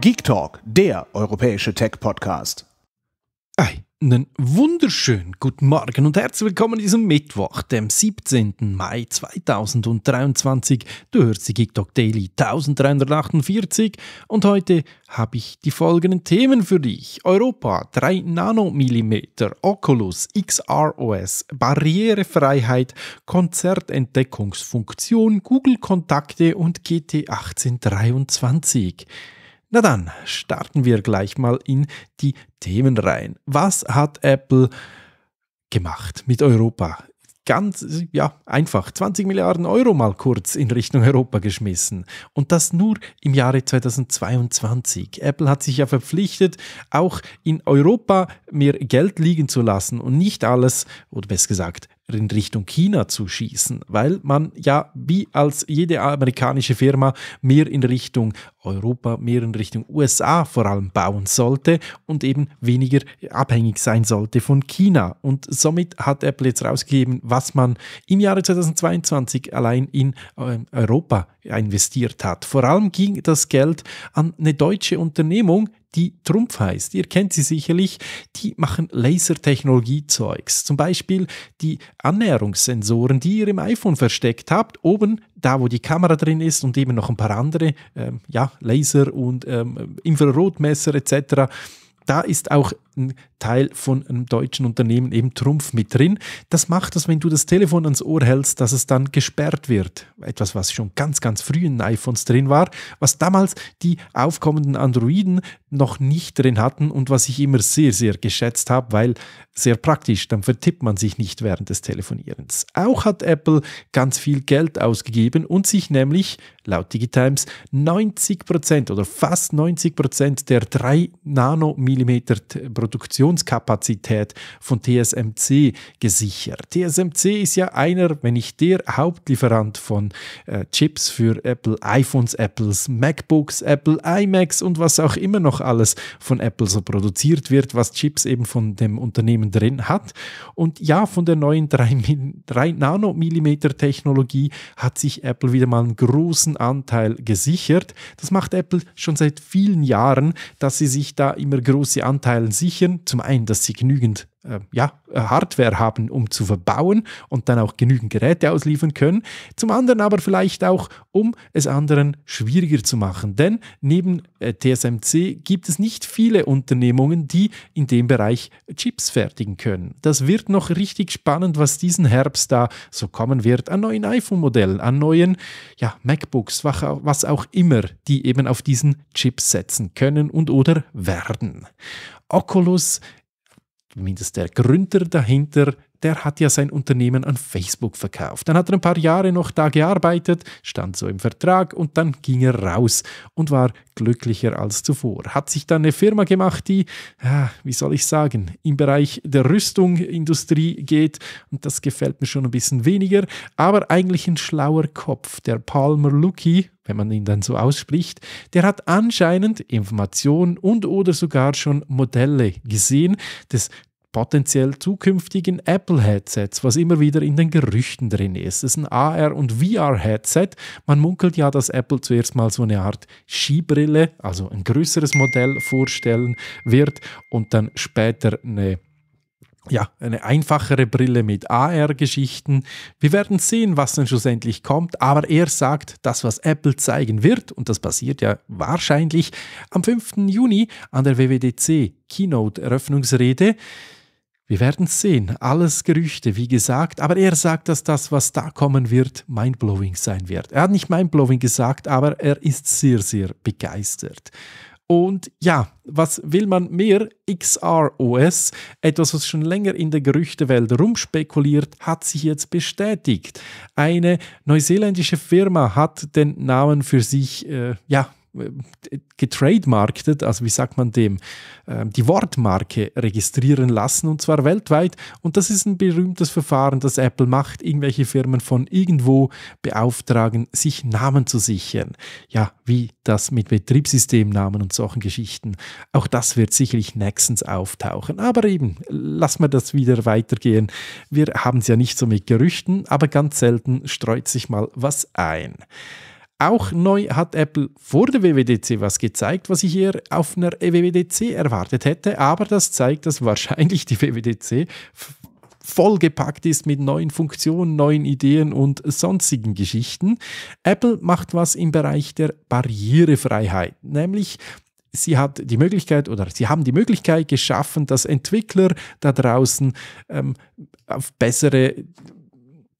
Geek Talk, der europäische Tech-Podcast. Einen wunderschönen guten Morgen und herzlich willkommen an diesem Mittwoch, dem 17. Mai 2023. Du hörst die Geek Talk Daily 1348 und heute habe ich die folgenden Themen für dich. Europa 3 Nanomillimeter, Oculus, XROS, Barrierefreiheit, Konzertentdeckungsfunktion, Google Kontakte und GT 1823. Na dann, starten wir gleich mal in die Themen rein. Was hat Apple gemacht mit Europa? Ganz ja, einfach 20 Milliarden Euro mal kurz in Richtung Europa geschmissen. Und das nur im Jahre 2022. Apple hat sich ja verpflichtet, auch in Europa mehr Geld liegen zu lassen und nicht alles, oder besser gesagt, in Richtung China zu schießen, weil man ja wie als jede amerikanische Firma mehr in Richtung Europa, mehr in Richtung USA vor allem bauen sollte und eben weniger abhängig sein sollte von China. Und somit hat Apple jetzt rausgegeben, was man im Jahre 2022 allein in ähm, Europa investiert hat. Vor allem ging das Geld an eine deutsche Unternehmung, die Trumpf heißt. Ihr kennt sie sicherlich. Die machen Lasertechnologie-Zeugs. Zum Beispiel die Annäherungssensoren, die ihr im iPhone versteckt habt, oben da, wo die Kamera drin ist und eben noch ein paar andere, ähm, ja, Laser und ähm, Infrarotmesser etc. Da ist auch ein Teil von einem deutschen Unternehmen eben Trumpf mit drin. Das macht es, wenn du das Telefon ans Ohr hältst, dass es dann gesperrt wird. Etwas, was schon ganz, ganz früh in iPhones drin war, was damals die aufkommenden Androiden noch nicht drin hatten und was ich immer sehr, sehr geschätzt habe, weil sehr praktisch, dann vertippt man sich nicht während des Telefonierens. Auch hat Apple ganz viel Geld ausgegeben und sich nämlich laut Digitimes 90% oder fast 90% der 3 Nanomillimeter Produktionskapazität von TSMC gesichert. TSMC ist ja einer, wenn nicht der Hauptlieferant von äh, Chips für Apple, iPhones, Apples, MacBooks, Apple, iMacs und was auch immer noch alles von Apple so produziert wird, was Chips eben von dem Unternehmen drin hat. Und ja, von der neuen 3, 3 Nanomillimeter Technologie hat sich Apple wieder mal einen großen großen Anteil gesichert. Das macht Apple schon seit vielen Jahren, dass sie sich da immer große Anteile sichern. Zum einen, dass sie genügend äh, ja, äh, Hardware haben, um zu verbauen und dann auch genügend Geräte ausliefern können. Zum anderen aber vielleicht auch, um es anderen schwieriger zu machen. Denn neben äh, TSMC gibt es nicht viele Unternehmungen, die in dem Bereich Chips fertigen können. Das wird noch richtig spannend, was diesen Herbst da so kommen wird an neuen iPhone-Modellen, an neuen ja, MacBooks, was auch immer, die eben auf diesen Chips setzen können und oder werden. Oculus zumindest der Gründer dahinter, der hat ja sein Unternehmen an Facebook verkauft. Dann hat er ein paar Jahre noch da gearbeitet, stand so im Vertrag und dann ging er raus und war glücklicher als zuvor. Hat sich dann eine Firma gemacht, die, wie soll ich sagen, im Bereich der Rüstungindustrie geht und das gefällt mir schon ein bisschen weniger, aber eigentlich ein schlauer Kopf, der Palmer Lucky, wenn man ihn dann so ausspricht, der hat anscheinend Informationen und oder sogar schon Modelle gesehen des potenziell zukünftigen Apple-Headsets, was immer wieder in den Gerüchten drin ist. Es ist ein AR- und VR-Headset. Man munkelt ja, dass Apple zuerst mal so eine Art Skibrille, also ein größeres Modell vorstellen wird und dann später eine ja, eine einfachere Brille mit AR-Geschichten. Wir werden sehen, was dann schlussendlich kommt, aber er sagt, das, was Apple zeigen wird, und das passiert ja wahrscheinlich am 5. Juni an der WWDC Keynote-Eröffnungsrede, wir werden sehen, alles Gerüchte, wie gesagt, aber er sagt, dass das, was da kommen wird, mindblowing sein wird. Er hat nicht mindblowing gesagt, aber er ist sehr, sehr begeistert. Und ja, was will man mehr? XROS, etwas, was schon länger in der Gerüchtewelt rumspekuliert, hat sich jetzt bestätigt. Eine neuseeländische Firma hat den Namen für sich, äh, ja, getrademarktet, also wie sagt man dem, ähm, die Wortmarke registrieren lassen und zwar weltweit. Und das ist ein berühmtes Verfahren, das Apple macht, irgendwelche Firmen von irgendwo beauftragen, sich Namen zu sichern. Ja, wie das mit Betriebssystemnamen und solchen Geschichten. Auch das wird sicherlich nächstens auftauchen. Aber eben, lassen wir das wieder weitergehen. Wir haben es ja nicht so mit Gerüchten, aber ganz selten streut sich mal was ein. Auch neu hat Apple vor der WWDC was gezeigt, was ich hier auf einer WWDC erwartet hätte, aber das zeigt, dass wahrscheinlich die WWDC vollgepackt ist mit neuen Funktionen, neuen Ideen und sonstigen Geschichten. Apple macht was im Bereich der Barrierefreiheit, nämlich sie hat die Möglichkeit oder sie haben die Möglichkeit geschaffen, dass Entwickler da draußen ähm, auf bessere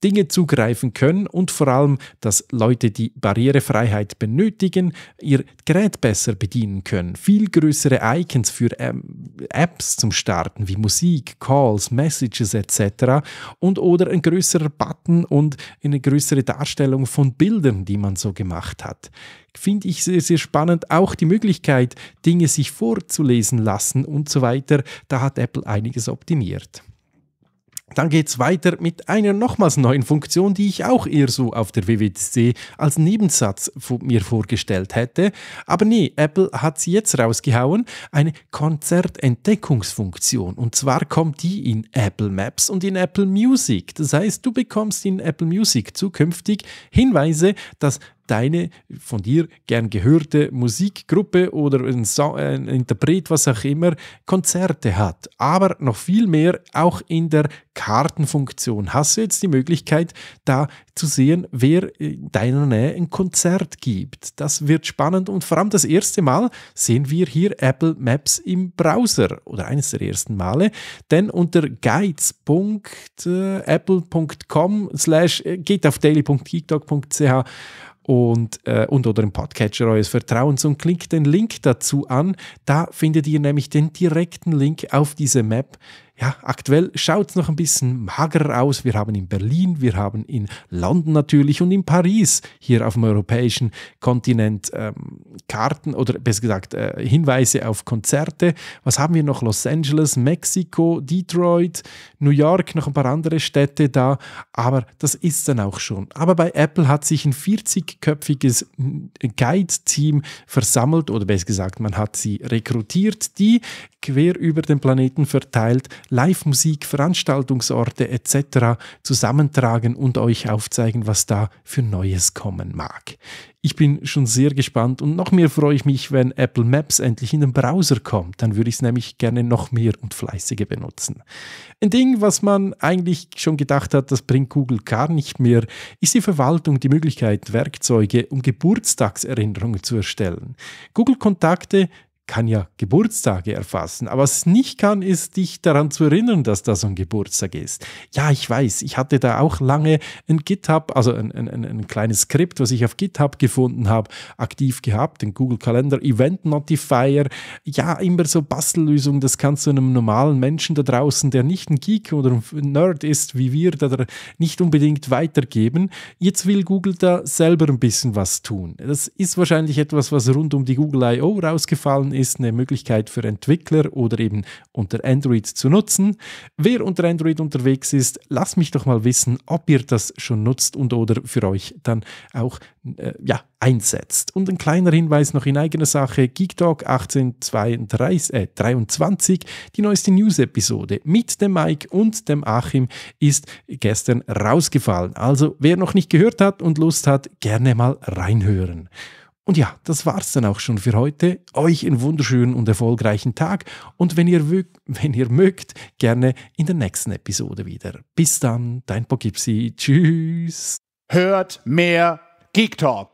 Dinge zugreifen können und vor allem, dass Leute, die Barrierefreiheit benötigen, ihr Gerät besser bedienen können. Viel größere Icons für ähm, Apps zum Starten, wie Musik, Calls, Messages etc. und oder ein größerer Button und eine größere Darstellung von Bildern, die man so gemacht hat finde ich sehr, sehr spannend. Auch die Möglichkeit, Dinge sich vorzulesen lassen und so weiter, da hat Apple einiges optimiert. Dann geht es weiter mit einer nochmals neuen Funktion, die ich auch eher so auf der WWDC als Nebensatz mir vorgestellt hätte. Aber nee, Apple hat sie jetzt rausgehauen, eine Konzertentdeckungsfunktion. Und zwar kommt die in Apple Maps und in Apple Music. Das heißt, du bekommst in Apple Music zukünftig Hinweise, dass deine von dir gern gehörte Musikgruppe oder ein, Song, ein Interpret, was auch immer, Konzerte hat. Aber noch viel mehr auch in der Kartenfunktion. Hast du jetzt die Möglichkeit, da zu sehen, wer in deiner Nähe ein Konzert gibt? Das wird spannend und vor allem das erste Mal sehen wir hier Apple Maps im Browser oder eines der ersten Male, denn unter guides.apple.com äh, slash äh, geht auf daily.geekdog.ch und, äh, und oder im Podcatcher eures Vertrauens und klickt den Link dazu an. Da findet ihr nämlich den direkten Link auf diese Map, ja, aktuell schaut es noch ein bisschen magerer aus. Wir haben in Berlin, wir haben in London natürlich und in Paris hier auf dem europäischen Kontinent ähm, Karten oder besser gesagt äh, Hinweise auf Konzerte. Was haben wir noch? Los Angeles, Mexiko, Detroit, New York, noch ein paar andere Städte da. Aber das ist dann auch schon. Aber bei Apple hat sich ein 40-köpfiges hm, Guide-Team versammelt oder besser gesagt, man hat sie rekrutiert, die quer über den Planeten verteilt Live-Musik, Veranstaltungsorte etc. zusammentragen und euch aufzeigen, was da für Neues kommen mag. Ich bin schon sehr gespannt und noch mehr freue ich mich, wenn Apple Maps endlich in den Browser kommt. Dann würde ich es nämlich gerne noch mehr und fleißiger benutzen. Ein Ding, was man eigentlich schon gedacht hat, das bringt Google gar nicht mehr, ist die Verwaltung die Möglichkeit, Werkzeuge, um Geburtstagserinnerungen zu erstellen. Google Kontakte kann ja Geburtstage erfassen, aber was nicht kann, ist dich daran zu erinnern, dass das ein Geburtstag ist. Ja, ich weiß, ich hatte da auch lange ein GitHub, also ein, ein, ein kleines Skript, was ich auf GitHub gefunden habe, aktiv gehabt, den Google Kalender Event Notifier. Ja, immer so Bastellösungen, das kannst du einem normalen Menschen da draußen, der nicht ein Geek oder ein Nerd ist, wie wir, da nicht unbedingt weitergeben. Jetzt will Google da selber ein bisschen was tun. Das ist wahrscheinlich etwas, was rund um die Google I.O. rausgefallen ist eine Möglichkeit für Entwickler oder eben unter Android zu nutzen. Wer unter Android unterwegs ist, lasst mich doch mal wissen, ob ihr das schon nutzt und oder für euch dann auch äh, ja, einsetzt. Und ein kleiner Hinweis noch in eigener Sache: Geek Talk 1823, äh, die neueste News-Episode mit dem Mike und dem Achim ist gestern rausgefallen. Also, wer noch nicht gehört hat und Lust hat, gerne mal reinhören. Und ja, das war's dann auch schon für heute. Euch einen wunderschönen und erfolgreichen Tag und wenn ihr, wenn ihr mögt, gerne in der nächsten Episode wieder. Bis dann, dein Pogipsi. Tschüss. Hört mehr Geek Talk.